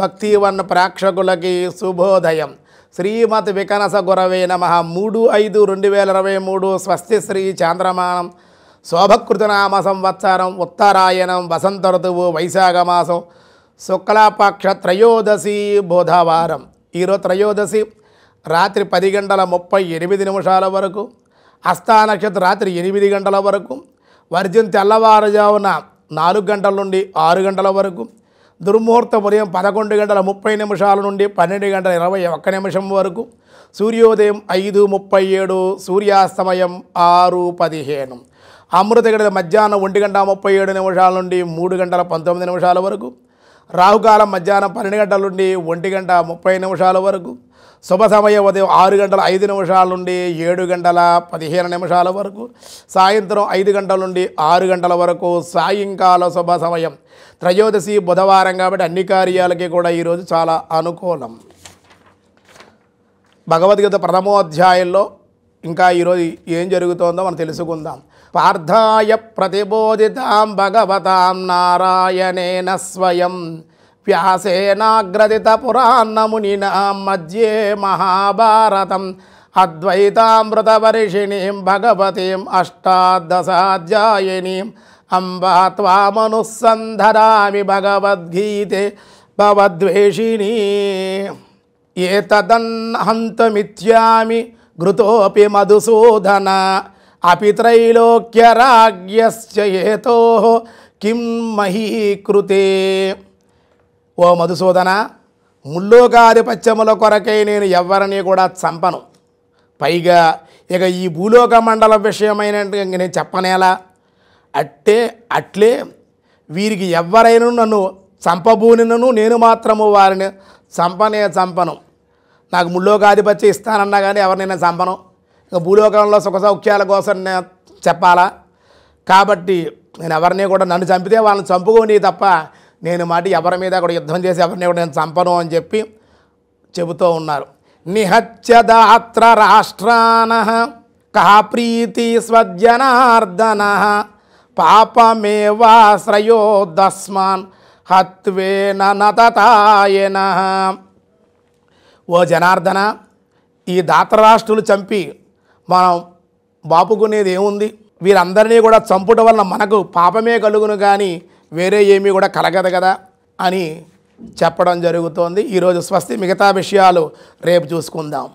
భక్తివన్ ప్రేక్షకులకి శుభోదయం శ్రీమతి వికనస గురవే నమ మూడు ఐదు రెండు వేల ఇరవై మూడు స్వస్తి శ్రీ చాంద్రమానం శోభకృతనామ సంవత్సరం ఉత్తరాయణం వసంత ఋతువు వైశాఖ మాసం శుక్లపక్ష త్రయోదశి బుధవారం ఈరోజు త్రయోదశి రాత్రి పది గంటల ముప్పై ఎనిమిది నిమిషాల వరకు హస్తా రాత్రి ఎనిమిది గంటల వరకు వర్జన్ తెల్లవారుజామున నాలుగు గంటల నుండి ఆరు గంటల వరకు దుర్ముహూర్త ఉదయం పదకొండు గంటల ముప్పై నిమిషాల నుండి పన్నెండు గంటల ఇరవై ఒక్క నిమిషం వరకు సూర్యోదయం ఐదు ముప్పై ఏడు సూర్యాస్తమయం ఆరు పదిహేను అమృత గంటల మధ్యాహ్నం ఒంటి గంట ముప్పై ఏడు నిమిషాల నుండి మూడు గంటల పంతొమ్మిది నిమిషాల వరకు రాహుకాలం మధ్యాహ్నం పన్నెండు గంటల నుండి ఒంటి గంట ముప్పై నిమిషాల వరకు శుభ సమయం ఉదయం ఆరు గంటల ఐదు నిమిషాల నుండి ఏడు గంటల పదిహేను నిమిషాల వరకు సాయంత్రం ఐదు గంటల నుండి ఆరు గంటల వరకు సాయంకాల శుభ సమయం త్రయోదశి బుధవారం కాబట్టి అన్ని కార్యాలకి కూడా ఈరోజు చాలా అనుకూలం భగవద్గీత ప్రథమోధ్యాయంలో ఇంకా ఈరోజు ఏం జరుగుతోందో మనం తెలుసుకుందాం పార్థాయ ప్రతిబోధితాం భగవతాం నారాయణేన స్వయం వ్యాసేనాగ్రదిత పురాణమునినా మధ్యే మహాభారతం అద్వైతామృతవర్షిణీం భగవతీం అష్టాదశాధ్యాయినీం అంబా త్వామనుసంధరామి భగవద్గీతే భవద్వేషిణీ ఏతదన్నహంతమిథ్యామి ఘృతోపి మధుసూదన అపిత్రైలోక్యరాగ్యశ్చేతో కిం మహీకృతే ఓ మధుసూదన ముల్లోకాధిపత్యముల కొరకై నేను ఎవరిని కూడా చంపను పైగా ఇక ఈ భూలోక మండల విషయమైన నేను చెప్పనేలా అట్టే అట్లే వీరికి ఎవరైనా నన్ను చంపబూనినను నేను మాత్రము వారిని చంపనే చంపను నాకు ముల్లోకాధిపత్యం ఇస్తానన్నా కానీ ఎవరినైనా చంపను ఇక భూలోకంలో సుఖ సౌఖ్యాల కోసం చెప్పాలా కాబట్టి నేను ఎవరిని కూడా నన్ను చంపితే వాళ్ళని చంపుకోని తప్ప నేను మాట ఎవరి మీద కూడా యుద్ధం చేసి ఎవరిని కూడా నేను చంపను అని చెప్పి చెబుతూ ఉన్నారు నిహత్యదాత్ర రాష్ట్రాన కహ ప్రీతి స్వజనార్దన పాపమే దస్మాన్ హత్వేన నతతాయన ఓ జనార్దన ఈ దాత్ర రాష్ట్రులు చంపి మనం బాపుకునేది ఏముంది వీరందరినీ కూడా చంపుట వలన మనకు పాపమే కలుగును కానీ వేరే ఏమీ కూడా కలగదు కదా అని చెప్పడం జరుగుతోంది ఈరోజు స్వస్తి మిగతా విషయాలు రేపు చూసుకుందాం